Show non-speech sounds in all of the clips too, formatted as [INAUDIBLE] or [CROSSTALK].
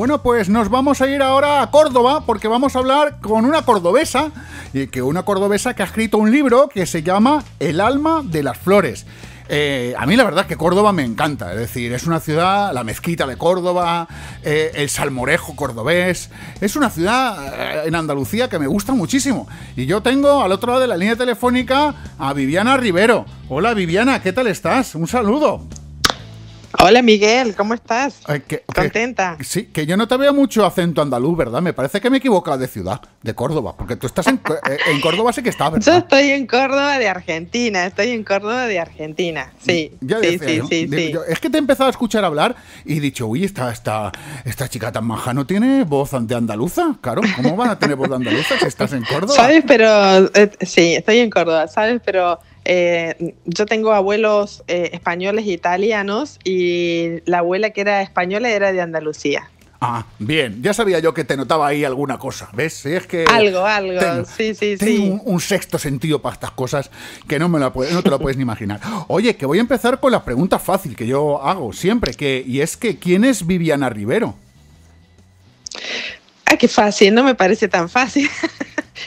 Bueno, pues nos vamos a ir ahora a Córdoba porque vamos a hablar con una cordobesa, y que una cordobesa que ha escrito un libro que se llama El alma de las flores. Eh, a mí la verdad que Córdoba me encanta, es decir, es una ciudad, la mezquita de Córdoba, eh, el salmorejo cordobés, es una ciudad eh, en Andalucía que me gusta muchísimo. Y yo tengo al otro lado de la línea telefónica a Viviana Rivero. Hola Viviana, ¿qué tal estás? Un saludo. Hola Miguel, ¿cómo estás? ¿Contenta? sí, que yo no te veo mucho acento andaluz, ¿verdad? Me parece que me he equivocado de ciudad, de Córdoba, porque tú estás en, eh, Córdoba, sí que estás, ¿verdad? Yo estoy en Córdoba de Argentina, estoy en Córdoba de Argentina, sí. sí, sí, sí, Es que te he empezado a escuchar hablar y he dicho, uy, esta, esta, esta chica tan maja no tiene voz de andaluza, claro, ¿cómo van a tener voz de andaluza si estás en Córdoba? Sabes, pero, eh, sí, estoy en Córdoba, ¿sabes? Pero eh, yo tengo abuelos eh, españoles e italianos y la abuela que era española era de Andalucía. Ah, bien, ya sabía yo que te notaba ahí alguna cosa, ¿ves? es que algo, algo, tengo, sí, sí, tengo Un, sexto sentido para estas cosas que no, me no te lo puedes ni imaginar. Oye, que voy a empezar con la pregunta fácil que yo hago siempre, que, y es que ¿quién es Viviana Rivero? Ah, qué fácil, no me parece tan fácil. [LAUGHS]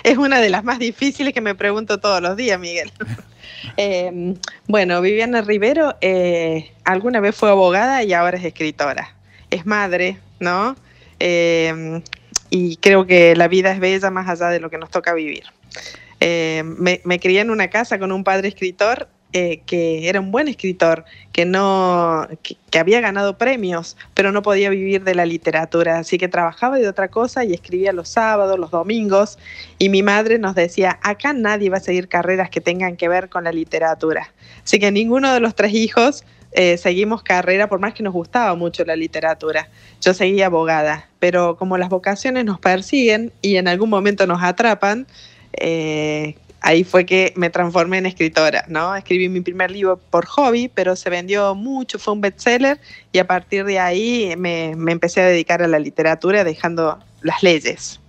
es una de las más difíciles que me pregunto todos los días, Miguel. [LAUGHS] Em, bueno, Viviana Rivero eh, alguna vez fue abogada y ahora es escritora. Es madre, ¿no? Em, y creo que la vida es bella más allá de lo que nos toca vivir. Em, me crié en una casa con un padre escritor eh, que era un buen escritor, que no, que, había ganado premios, pero no podía vivir de la literatura, así que trabajaba de otra cosa y escribía los sábados, los domingos, y mi madre nos decía, acá nadie va a seguir carreras que tengan que ver con la literatura. Así que ninguno de los tres hijos eh, seguimos carrera, por más que nos gustaba mucho la literatura. Yo seguía abogada, pero como las vocaciones nos persiguen y en algún momento nos atrapan, eh, ahí fue que me transformé en escritora, ¿no? Escribí mi primer libro por hobby, pero se vendió mucho, fue un bestseller y a partir de ahí me, me empecé a dedicar a la literatura dejando las leyes.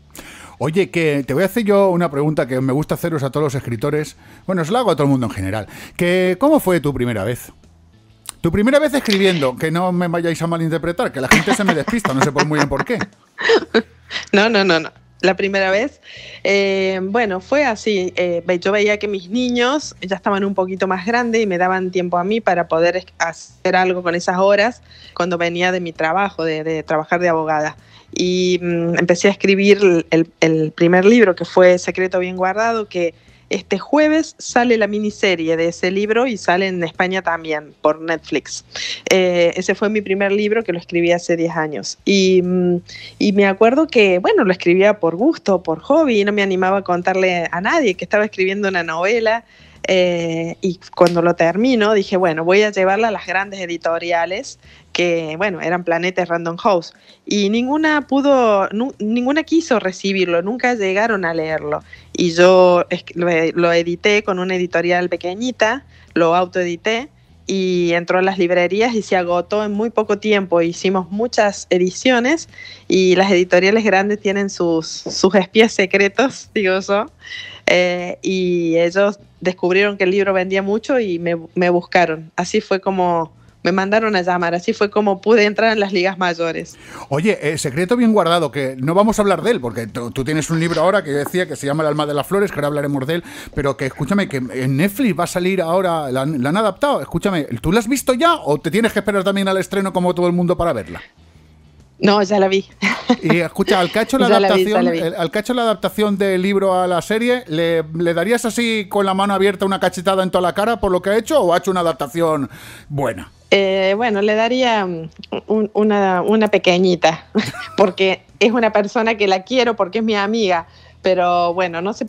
Oye, que te voy a hacer yo una pregunta que me gusta haceros a todos los escritores. Bueno, se la hago a todo el mundo en general. Que, ¿Cómo fue tu primera vez? Tu primera vez escribiendo, que no me vayáis a malinterpretar, que la gente se me despista, no sé por muy bien por qué. [LAUGHS] No, no, no, no la primera vez. Eh, bueno, fue así. Eh, yo veía que mis niños ya estaban un poquito más grandes y me daban tiempo a mí para poder hacer algo con esas horas cuando venía de mi trabajo, de, trabajar de abogada. Y mm, empecé a escribir el, primer libro, que fue Secreto Bien Guardado, que este jueves sale la miniserie de ese libro y sale en España también por Netflix. Eh, ese fue mi primer libro que lo escribí hace 10 años. Mm, y, me acuerdo que, bueno, lo escribía por gusto, por hobby, y no me animaba a contarle a nadie que estaba escribiendo una novela. Eh, y cuando lo termino dije, bueno, voy a llevarla a las grandes editoriales que, bueno, eran planetas Random House, y ninguna pudo, ninguna quiso recibirlo, nunca llegaron a leerlo. Y yo lo, edité con una editorial pequeñita, lo autoedité y entró a las librerías y se agotó en muy poco tiempo. Hicimos muchas ediciones y las editoriales grandes tienen sus, sus espías secretos, [LAUGHS] digo yo, eh, y ellos descubrieron que el libro vendía mucho y me, me buscaron. Así fue como me mandaron a llamar. Así fue como pude entrar en las ligas mayores. Oye, eh, secreto bien guardado, que no vamos a hablar de él, porque tú tienes un libro ahora que decía que se llama El alma de las flores, que ahora hablaremos de él, pero que escúchame, que en Netflix va a salir ahora, la, han adaptado. Escúchame, ¿tú la has visto ya o te tienes que esperar también al estreno como todo el mundo para verla? No, ya la vi. Y escucha, al cacho [LAUGHS] la, adaptación, la al cacho la adaptación del libro a la serie, ¿le, darías así con la mano abierta una cachetada en toda la cara por lo que ha hecho o ha hecho una adaptación buena? Eh, bueno, le daría mm, una, pequeñita, [LAUGHS] porque es una persona que la quiero porque es mi amiga, pero bueno, no se,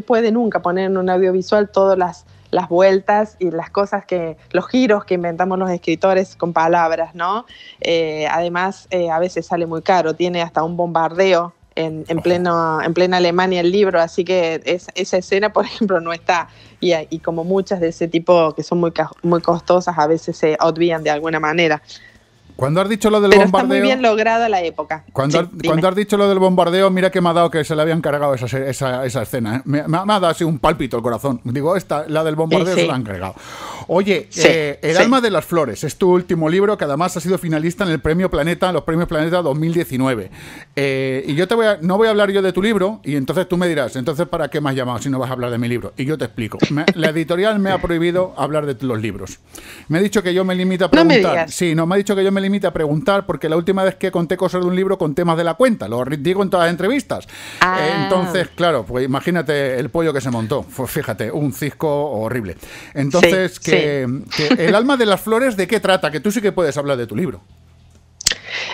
puede nunca poner en un audiovisual todas las, vueltas y las cosas que, los giros que inventamos los escritores con palabras, ¿no? Eh, además, eh, a veces sale muy caro, tiene hasta un bombardeo en, pleno, plena Alemania el libro, así que esa escena, [LAUGHS] por ejemplo, no está. Y, como muchas de ese tipo que son muy, muy costosas, a veces se obvian de alguna manera. Cuando has dicho lo del Pero bombardeo. Está muy bien logrado la época. Cuando, has, cuando, has, dicho lo del bombardeo, mira que me ha dado que se le habían cargado esa, escena. ¿eh? Me, ha dado así un pálpito el corazón. Digo, esta, la del bombardeo se la han cargado. Oye, eh, El alma de las flores es tu último libro que además ha sido finalista en el premio Planeta, los premios Planeta 2019. Eh, y yo te voy a, no voy a hablar yo de tu libro, y entonces tú me dirás, entonces ¿para qué me has llamado si no vas a hablar de mi libro? Y yo te explico. la editorial me ha prohibido hablar de los libros. Me ha dicho que yo me limito a preguntar. Sí, no, me ha dicho que yo me limite a preguntar, porque la última vez que conté cosas de un libro con temas de la cuenta, lo digo en todas las entrevistas. Ah. Eh, entonces, claro, pues imagínate el pollo que se montó, pues fíjate, un cisco horrible. Entonces, que, El alma de las flores, ¿de qué trata? Que tú sí que puedes hablar de tu libro.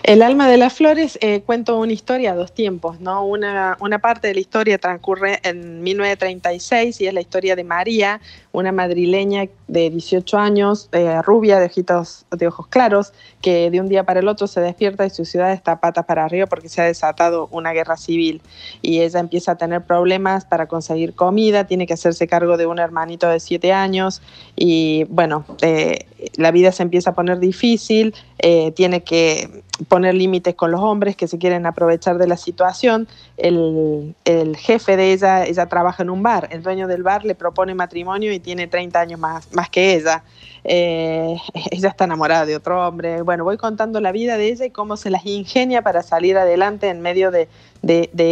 El alma de las flores eh, cuento una historia a dos tiempos, ¿no? Una, parte de la historia transcurre en 1936 y es la historia de María, una madrileña de 18 años, eh, rubia, de ojitos, de ojos claros, que de un día para el otro se despierta y su ciudad está patas para arriba porque se ha desatado una guerra civil y ella empieza a tener problemas para conseguir comida, tiene que hacerse cargo de un hermanito de 7 años y bueno, eh, la vida se empieza a poner difícil, eh, tiene que poner límites con los hombres que se quieren aprovechar de la situación. El, jefe de ella, ella trabaja en un bar, el dueño del bar le propone matrimonio y tiene 30 años más, que ella. Eh, [LAUGHS] ella está enamorada de otro hombre. Bueno, voy contando la vida de ella y cómo se las ingenia para salir adelante en medio de,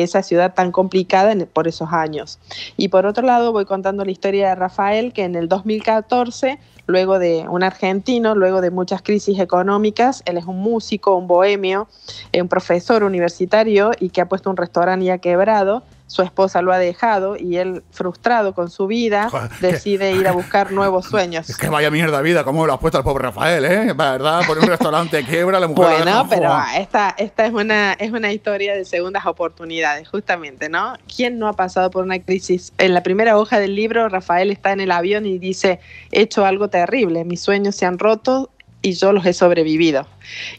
esa ciudad tan complicada por esos años. Y por otro lado, voy contando la historia de Rafael, que en el 2014 luego de un argentino, luego de muchas crisis económicas. Él es un músico, un bohemio, un profesor universitario y que ha puesto un restaurante ha quebrado su esposa lo ha dejado y él, frustrado con su vida, decide ir a buscar [LAUGHS] nuevos sueños. Es que vaya mierda vida, cómo lo ha puesto el pobre Rafael, ¿eh? ¿Verdad? Por un restaurante quiebra, la mujer... Bueno, pero esta, esta es, una, es una historia de segundas oportunidades, justamente, ¿no? ¿Quién no ha pasado por una crisis? En la primera hoja del libro, Rafael está en el avión y dice, he hecho algo terrible, mis sueños se han roto, y yo los he sobrevivido.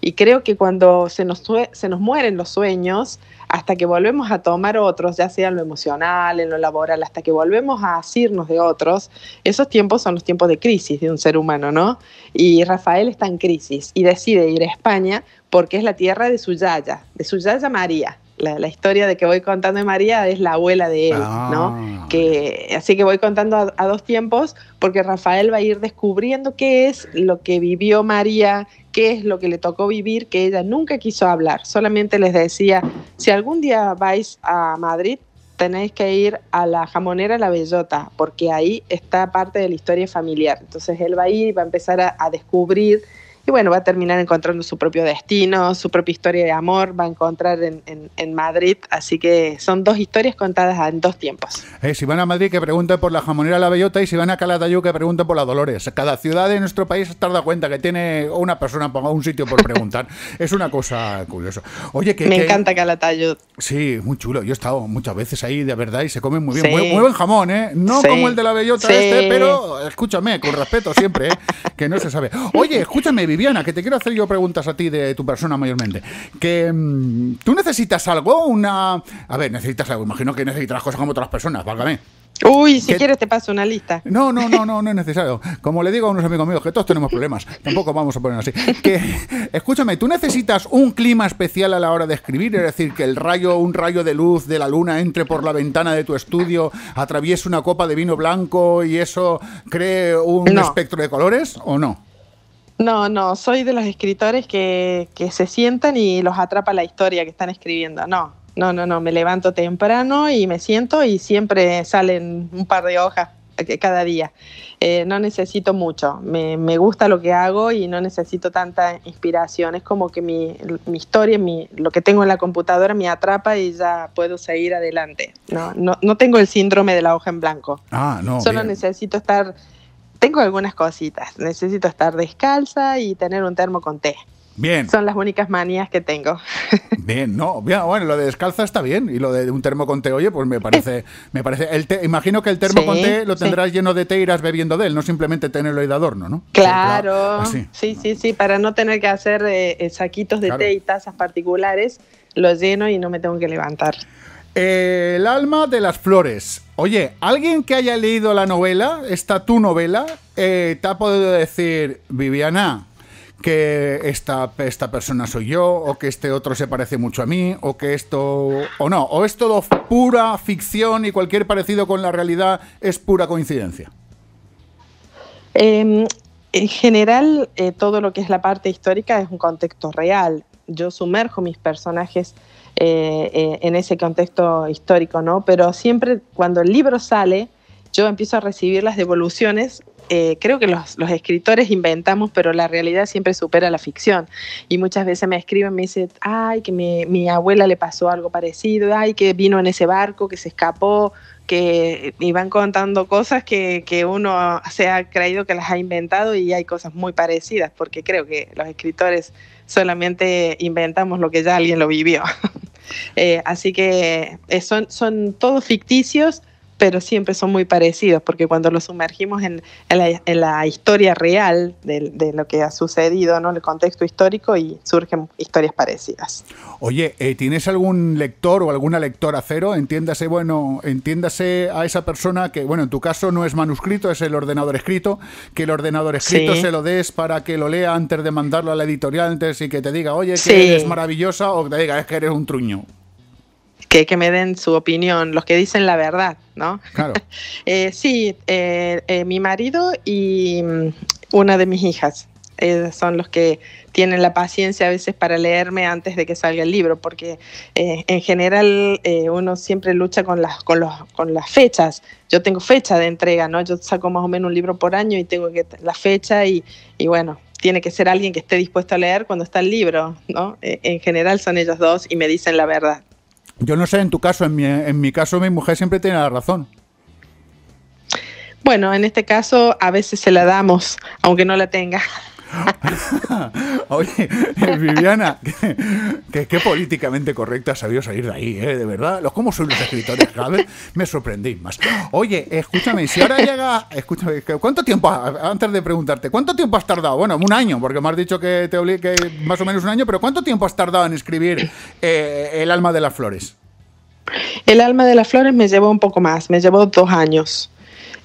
Y creo que cuando se nos, se nos mueren los sueños, hasta que volvemos a tomar otros, ya sea en lo emocional, en lo laboral, hasta que volvemos a asirnos de otros, esos tiempos son los tiempos de crisis de un ser humano, ¿no? Y Rafael está en crisis y decide ir a España porque es la tierra de su yaya, de su yaya María la, historia de que voy contando de María es la abuela de él, ¿no? Ah, que, así que voy contando a, dos tiempos porque Rafael va a ir descubriendo qué es lo que vivió María, qué es lo que le tocó vivir, que ella nunca quiso hablar. Solamente les decía, si algún día vais a Madrid, tenéis que ir a la jamonera La Bellota, porque ahí está parte de la historia familiar. Entonces él va a ir y va a empezar a descubrir y bueno, va a terminar encontrando su propio destino, su propia historia de amor, va a encontrar en, Madrid, así que son dos historias contadas en dos tiempos. Eh, si van a Madrid que pregunten por la jamonera La Bellota y si van a Calatayud que pregunten por la Dolores. Cada ciudad de nuestro país está da cuenta que tiene una persona un sitio por preguntar. [LAUGHS] es una cosa curiosa. Oye, que... Me encanta Calatayud. Sí, muy chulo. Yo he estado muchas veces ahí, de verdad, y se come muy bien. Muy, buen jamón, ¿eh? No como el de La Bellota este, pero escúchame, con respeto siempre, ¿eh? que no se sabe. Oye, escúchame, Vivi Viviana, que te quiero hacer yo preguntas a ti de tu persona mayormente. Que mm, tú necesitas algo, una. A ver, necesitas algo. Imagino que necesitas cosas como otras personas, válgame. Uy, si quieres te paso una lista. No, no, no, no, no es necesario. Como le digo a unos amigos míos, que todos tenemos problemas. Tampoco vamos a poner así. Que, escúchame, ¿tú necesitas un clima especial a la hora de escribir? Es decir, que el rayo, un rayo de luz de la luna entre por la ventana de tu estudio, atraviese una copa de vino blanco y eso cree un espectro de colores, ¿o no? No, no, soy de los escritores que, se sientan y los atrapa la historia que están escribiendo. No, no, no, no, me levanto temprano y me siento y siempre salen un par de hojas cada día. Eh, no necesito mucho, me, gusta lo que hago y no necesito tanta inspiración. Es como que mi, historia, mi, lo que tengo en la computadora me atrapa y ya puedo seguir adelante. No, no, tengo el síndrome de la hoja en blanco. Ah, no. Solo necesito estar tengo algunas cositas. Necesito estar descalza y tener un termo con té. Bien. Son las únicas manías que tengo. [LAUGHS] Bien, no, bueno, lo de descalza está bien y lo de un termo con té, oye, pues me parece, [LAUGHS] me parece, el té, imagino que el termo con té lo tendrás lleno de té y e irás bebiendo de él, no simplemente tenerlo ahí de adorno, ¿no? Claro, sí, sí, sí, para no tener que hacer eh, eh, saquitos de té y tazas particulares, lo lleno y no me tengo que levantar. El alma de las flores. Oye, alguien que haya leído la novela, esta tu novela, eh, te ha podido decir, Viviana, que esta, esta persona soy yo, o que este otro se parece mucho a mí, o que esto. o no, o es todo pura ficción y cualquier parecido con la realidad es pura coincidencia. Em, en general, eh, todo lo que es la parte histórica es un contexto real. Yo sumerjo mis personajes eh, eh, en ese contexto histórico, ¿no? Pero siempre cuando el libro sale, yo empiezo a recibir las devoluciones. Eh, creo que los, escritores inventamos, pero la realidad siempre supera la ficción. Y muchas veces me escriben, me dicen, ay, que mi, mi abuela le pasó algo parecido, ay, que vino en ese barco, que se escapó, que iban contando cosas que, uno se ha creído que las ha inventado y hay cosas muy parecidas, porque creo que los escritores solamente inventamos lo que ya alguien lo vivió. [LAUGHS] Eh, así que eh, son todos ficticios pero siempre son muy parecidos, porque cuando lo sumergimos en, la, historia real de, lo que ha sucedido, ¿no? el contexto histórico, y surgen historias parecidas. Oye, eh, ¿tienes algún lector o alguna lectora cero? Entiéndase, bueno, entiéndase a esa persona que, bueno, en tu caso no es manuscrito, es el ordenador escrito, que el ordenador escrito se lo des para que lo lea antes de mandarlo a la editorial, antes y que te diga, oye, que eres maravillosa, o que te diga, es que eres un truño que, me den su opinión, los que dicen la verdad, ¿no? Claro. [LAUGHS] Eh, sí, eh, eh, mi marido y mm, una de mis hijas son los que tienen la paciencia a veces para leerme antes de que salga el libro, porque en general uno siempre lucha con las, con, las fechas. Yo tengo fecha de entrega, ¿no? Yo saco más o menos un libro por año y tengo que la fecha y bueno, tiene que ser alguien que esté dispuesto a leer cuando está el libro, ¿no? en general son ellos dos y me dicen la verdad. Yo no sé en tu caso, en mi, en mi caso mi mujer siempre tiene la razón. Bueno, en este caso a veces se la damos, aunque no la tenga. [LAUGHS] Oye, eh, Viviana, que, políticamente correcta ha sabido salir de ahí, ¿eh? De verdad. Los como son los escritores, Me sorprendí más. Oye, escúchame, si ahora llega. Escúchame, ¿cuánto tiempo? Antes de preguntarte, ¿cuánto tiempo has tardado? Bueno, un año, porque me has dicho que te obligue más o menos un año, pero ¿cuánto tiempo has tardado en escribir eh, El alma de las flores? El alma de las flores me llevó un poco más, me llevó dos años.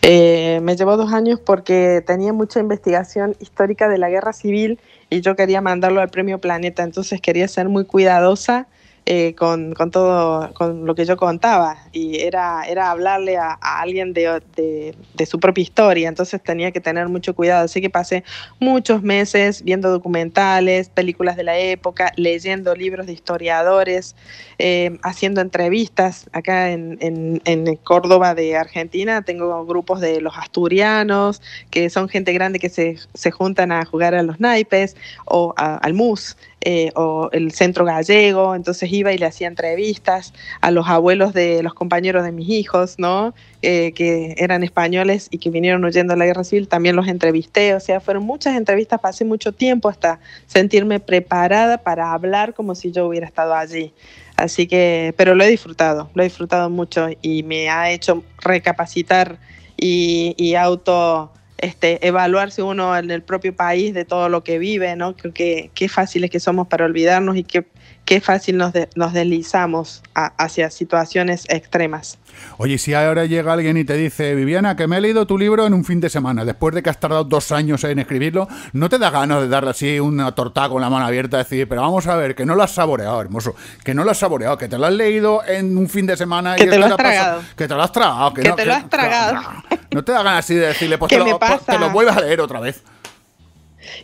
Eh, me llevó dos años porque tenía mucha investigación histórica de la guerra civil y yo quería mandarlo al Premio Planeta, entonces quería ser muy cuidadosa eh, con, todo con lo que yo contaba y era, era hablarle a, alguien de, su propia historia, entonces tenía que tener mucho cuidado. Así que pasé muchos meses viendo documentales, películas de la época, leyendo libros de historiadores, eh, haciendo entrevistas. Acá en, Córdoba de Argentina tengo grupos de los asturianos, que son gente grande que se, juntan a jugar a los naipes o al mus. Eh, o el centro gallego, entonces iba y le hacía entrevistas a los abuelos de los compañeros de mis hijos, ¿no? Eh, que eran españoles y que vinieron huyendo de la guerra civil, también los entrevisté, o sea, fueron muchas entrevistas, pasé mucho tiempo hasta sentirme preparada para hablar como si yo hubiera estado allí. Así que, pero lo he disfrutado, lo he disfrutado mucho y me ha hecho recapacitar y auto este, evaluarse uno en el propio país de todo lo que vive, ¿no? Creo que qué fáciles que somos para olvidarnos y qué, qué fácil nos, deslizamos hacia situaciones extremas. Oye, si ahora llega alguien y te dice, Viviana, que me he leído tu libro en un fin de semana, después de que has tardado dos años en escribirlo, ¿no te da ganas de darle así una torta con la mano abierta? Decir, pero vamos a ver, que no lo has saboreado, hermoso, que no lo has saboreado, que te lo has leído en un fin de semana. Que y te lo has tragado. Que te lo has tragado. Que, te lo has tragado. ¿No te hagan así de decirle, pues, te lo, pues, vuelvas a leer otra vez?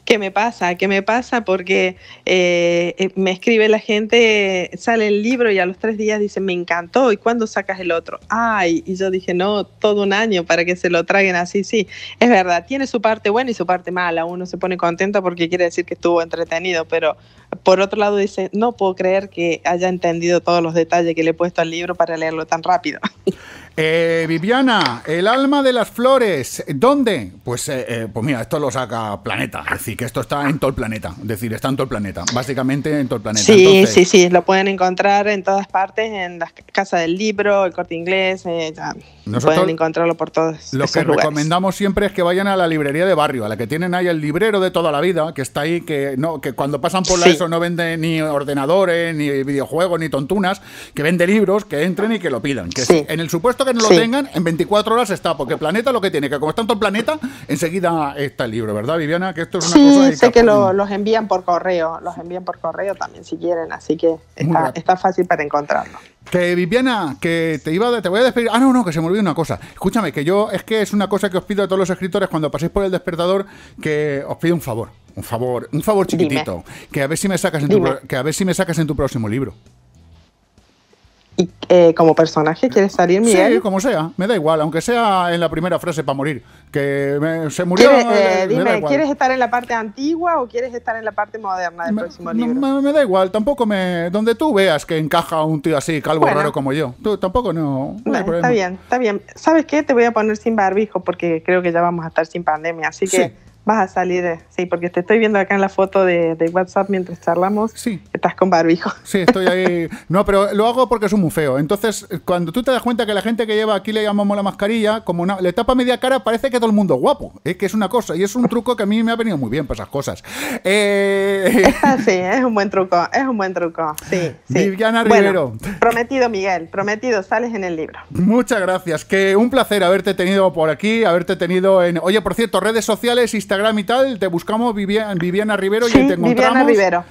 ¿Qué me pasa? ¿Qué me pasa? Porque eh, eh, me escribe la gente, sale el libro y a los tres días dice, me encantó, ¿y cuándo sacas el otro? Ay, y yo dije, no, todo un año para que se lo traguen así, sí. Es verdad, tiene su parte buena y su parte mala. Uno se pone contento porque quiere decir que estuvo entretenido, pero por otro lado dice, no puedo creer que haya entendido todos los detalles que le he puesto al libro para leerlo tan rápido. [LAUGHS] Eh, Viviana, el alma de las flores, ¿dónde? Pues, eh, eh, pues mira, esto lo saca Planeta, es decir, que esto está en todo el planeta, es decir, está en todo el planeta, básicamente en todo el planeta. Sí, sí, sí, lo pueden encontrar en todas partes, en las casas del libro, el corte inglés, ya. pueden encontrarlo por todos. Lo que recomendamos siempre es que vayan a la librería de barrio, a la que tienen ahí el librero de toda la vida, que está ahí, que no, cuando pasan por la ESO no vende ni ordenadores, ni videojuegos, ni tontunas, que vende libros, que entren y que lo pidan. en el supuesto lo tengan, en 24 horas está, porque el Planeta lo que tiene, que como está en todo el planeta, enseguida está el libro, ¿verdad, Viviana? Que esto es una cosa sé que los envían por correo, los envían por correo también si quieren, así que está, fácil para encontrarlo. Que Viviana, que te iba te voy a despedir. Ah, no, no, que se me olvidó una cosa. Escúchame, que yo es que es una cosa que os pido a todos los escritores cuando paséis por el despertador que os pido un favor, un favor, un favor chiquitito, que a ver si me sacas en que a ver si me sacas en tu próximo libro. Y eh, como personaje quieres salir, Miguel. Sí, como sea, me da igual, aunque sea en la primera frase para morir, que se murió. Eh, dime, ¿quieres estar en la parte antigua o quieres estar en la parte moderna del próximo libro? me, da igual, tampoco me. Donde tú veas que encaja un tío así, calvo raro como yo. Tú tampoco no. está bien, está bien. ¿Sabes qué? Te voy a poner sin barbijo porque creo que ya vamos a estar sin pandemia, así que vas a salir, eh, sí, porque te estoy viendo acá en la foto de, WhatsApp mientras charlamos. Sí. Estás con barbijo. Sí, estoy ahí. [LAUGHS] No, pero lo hago porque es un mufeo. Entonces, cuando tú te das cuenta que la gente que lleva aquí le llamamos la mascarilla, como le tapa media cara, parece que todo el mundo es guapo. Es que es una cosa. Y es un truco que a mí me ha venido muy bien para esas cosas. Eh, [LAUGHS] sí, es un buen truco. Es un buen truco. Sí. sí. Viviana Rivero. prometido, Miguel. Prometido, sales en el libro. Muchas gracias. Que un placer haberte tenido por aquí, haberte tenido en. Oye, por cierto, redes sociales, Instagram. Instagram y tal, te buscamos Viviana, Rivero y te encontramos. Viviana Rivero.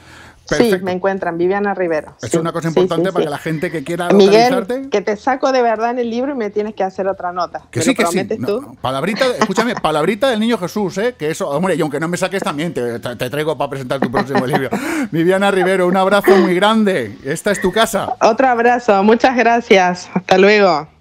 Sí, me encuentran, Viviana Rivero. Es una cosa importante para la gente que quiera Miguel, que te saco de verdad en el libro y me tienes que hacer otra nota. Que sí, que sí. Tú? Palabrita, escúchame, [LAUGHS] palabrita del niño Jesús, ¿eh? Que eso, hombre, y aunque no me saques también, te, te traigo para presentar tu próximo libro. [LAUGHS] Viviana Rivero, un abrazo muy grande. Esta es tu casa. Otro abrazo, muchas gracias. Hasta luego.